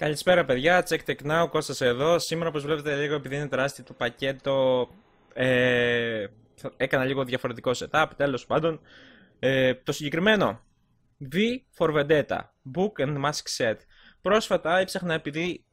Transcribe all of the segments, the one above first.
Καλησπέρα παιδιά, check tech now, Κώστας εδώ. Σήμερα όπως βλέπετε λίγο επειδή είναι τεράστιο το πακέτο ε, έκανα λίγο διαφορετικό setup, τέλος πάντων. Ε, το συγκεκριμένο, V for Vendetta, Book and Mask Set. Πρόσφατα έψαχνα επειδή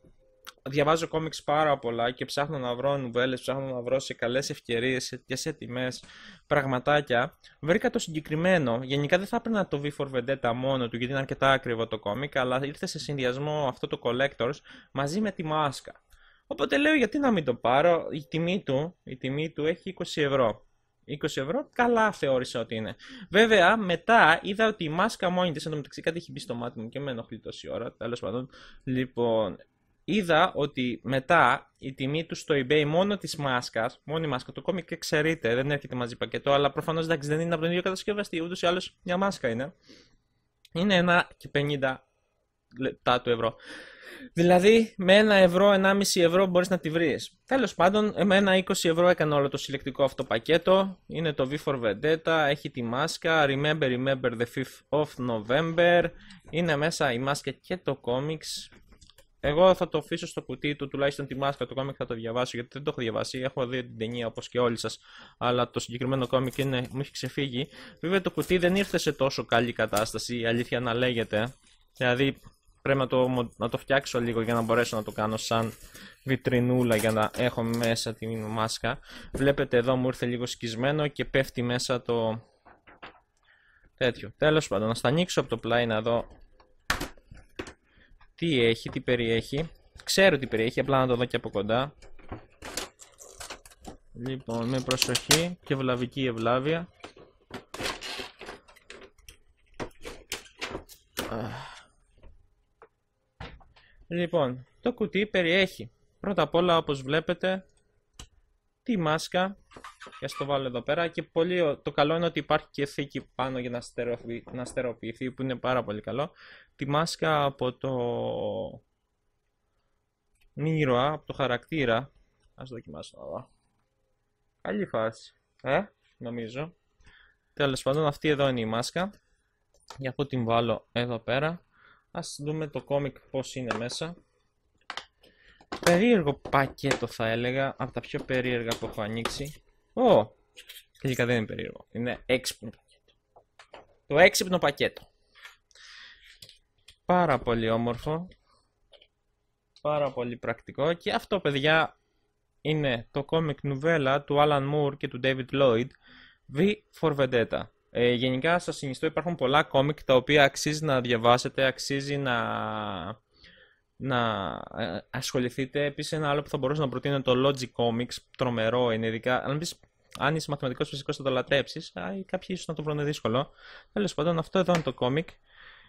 διαβάζω κόμικς πάρα πολλά και ψάχνω να βρω νουβέλες, ψάχνω να βρω σε καλές ευκαιρίες και σε τιμές πραγματάκια. Βρήκα το συγκεκριμένο. Γενικά δεν θα να το V for Vendetta μόνο του γιατί είναι αρκετά ακριβό το κόμικ, αλλά ήρθε σε συνδυασμό αυτό το Collectors μαζί με τη μάσκα. Οπότε λέω γιατί να μην το πάρω, η τιμή του, η τιμή του έχει 20 ευρώ. 20 ευρώ, καλά θεώρησα ότι είναι. Βέβαια, μετά είδα ότι η μάσκα μόνη τη, μεταξύ κάτι έχει μπει στο μάτι μου και με ενοχλεί τόση ώρα, τέλος πάντων. Λοιπόν, είδα ότι μετά η τιμή του στο eBay μόνο της μάσκας, μόνη η μάσκα, το κόμικ και ξέρετε, δεν έρχεται μαζί πακετό, αλλά προφανώς δεν είναι από τον ίδιο κατασκευαστή, ούτως ή άλλως μια μάσκα είναι. Είναι 1,50 λεπτά του Δηλαδή, με ένα ευρώ, 1,5 ευρώ μπορείς να τη βρεις. Τέλος πάντων, με ένα 20 ευρώ έκανα όλο το συλλεκτικό αυτό πακέτο. Είναι το V 4 Vendetta, έχει τη μάσκα. Remember, remember the 5th of November. Είναι μέσα η μάσκα και το κόμιξ. Εγώ θα το αφήσω στο κουτί του, τουλάχιστον τη μάσκα, το κόμιξ θα το διαβάσω, γιατί δεν το έχω διαβάσει. Έχω δει την ταινία όπως και όλοι σας, αλλά το συγκεκριμένο κόμιξ είναι, μου έχει ξεφύγει. Βέβαια το κουτί δεν ήρθε σε τόσο καλή κατάσταση, η αλήθεια να λέγεται. Δηλαδή πρέπει να το, να το φτιάξω λίγο για να μπορέσω να το κάνω σαν βιτρινούλα για να έχω μέσα τη μάσκα. Βλέπετε εδώ μου ήρθε λίγο σκισμένο και πέφτει μέσα το τέτοιο. Τέλος πάντων, να στα ανοίξω από το πλάι να δω τι έχει, τι περιέχει. Ξέρω τι περιέχει, απλά να το δω και από κοντά. Λοιπόν, με προσοχή και βλαβική ευλάβεια. Λοιπόν, το κουτί περιέχει πρώτα απ' όλα όπως βλέπετε τη μάσκα και στο το βάλω εδώ πέρα και πολύ, το καλό είναι ότι υπάρχει και θήκη πάνω για να, στερεοποιηθεί που είναι πάρα πολύ καλό τη μάσκα από το μυρωά, από το χαρακτήρα ας δοκιμάσω εδώ καλή φάση, ε, νομίζω τέλος πάντων αυτή εδώ είναι η μάσκα για αυτό την βάλω εδώ πέρα Ας δούμε το κόμικ πώς είναι μέσα. Περίεργο πακέτο θα έλεγα, από τα πιο περίεργα που έχω ανοίξει. Ω, oh, τελικά δεν είναι περίεργο, είναι έξυπνο πακέτο. Το έξυπνο πακέτο. Πάρα πολύ όμορφο. Πάρα πολύ πρακτικό και αυτό παιδιά είναι το κόμικ νουβέλα του Alan Moore και του David Lloyd V for Vendetta. Ε, γενικά σας συνιστώ υπάρχουν πολλά κόμικ τα οποία αξίζει να διαβάσετε, αξίζει να, να ε, ασχοληθείτε. Επίσης ένα άλλο που θα μπορούσα να προτείνω είναι το Logic Comics, τρομερό είναι ειδικά. Αν, πεις, αν είσαι μαθηματικός φυσικό, θα το λατρέψεις, κάποιοι ίσως να το βρουν δύσκολο. Τέλος πάντων αυτό εδώ είναι το κόμικ.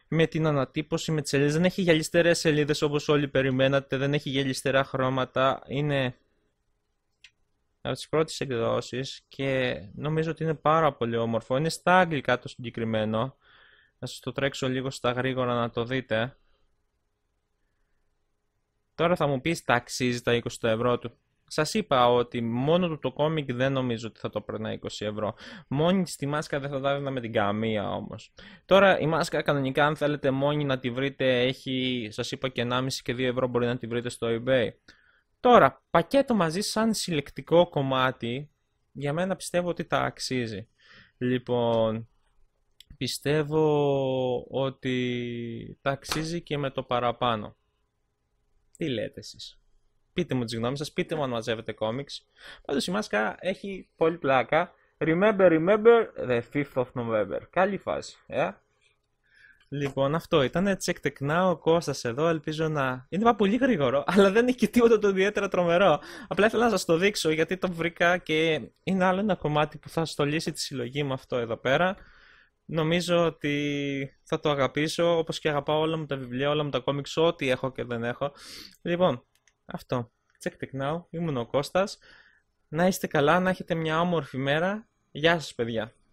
Με την ανατύπωση, με τις σελίδες. Δεν έχει γυαλιστερές σελίδες όπως όλοι περιμένατε, δεν έχει γυαλιστερά χρώματα. Είναι από τις πρώτες εκδόσεις και νομίζω ότι είναι πάρα πολύ όμορφο. Είναι στα αγγλικά το συγκεκριμένο. Να σας το τρέξω λίγο στα γρήγορα να το δείτε. Τώρα θα μου πεις τα αξίζει τα 20 ευρώ του. Σας είπα ότι μόνο του το κόμικ δεν νομίζω ότι θα το περνά 20 ευρώ. Μόνη στη μάσκα δεν θα τα με την καμία όμως. Τώρα η μάσκα κανονικά αν θέλετε μόνη να τη βρείτε έχει, σας είπα και 1,5 και 2 ευρώ μπορεί να τη βρείτε στο eBay. Τώρα, πακέτο μαζί σαν συλλεκτικό κομμάτι, για μένα πιστεύω ότι τα αξίζει. Λοιπόν, πιστεύω ότι τα αξίζει και με το παραπάνω. Τι λέτε εσείς. Πείτε μου τις γνώμες σας, πείτε μου αν μαζεύετε κόμιξ. Πάντως η μάσκα έχει πολύ πλάκα. Remember, remember the 5th of November. Καλή φάση. Yeah. Ε. Λοιπόν, αυτό ήταν. Check now, ο Κώστας εδώ. Ελπίζω να. Είναι πολύ γρήγορο, αλλά δεν έχει τίποτα το ιδιαίτερα τρομερό. Απλά ήθελα να σας το δείξω γιατί το βρήκα και είναι άλλο ένα κομμάτι που θα στολίσει τη συλλογή μου αυτό εδώ πέρα. Νομίζω ότι θα το αγαπήσω όπως και αγαπάω όλα μου τα βιβλία, όλα μου τα κόμιξ, ό,τι έχω και δεν έχω. Λοιπόν, αυτό. Check the now. Ήμουν ο Κώστας. Να είστε καλά, να έχετε μια όμορφη μέρα. Γεια σας, παιδιά.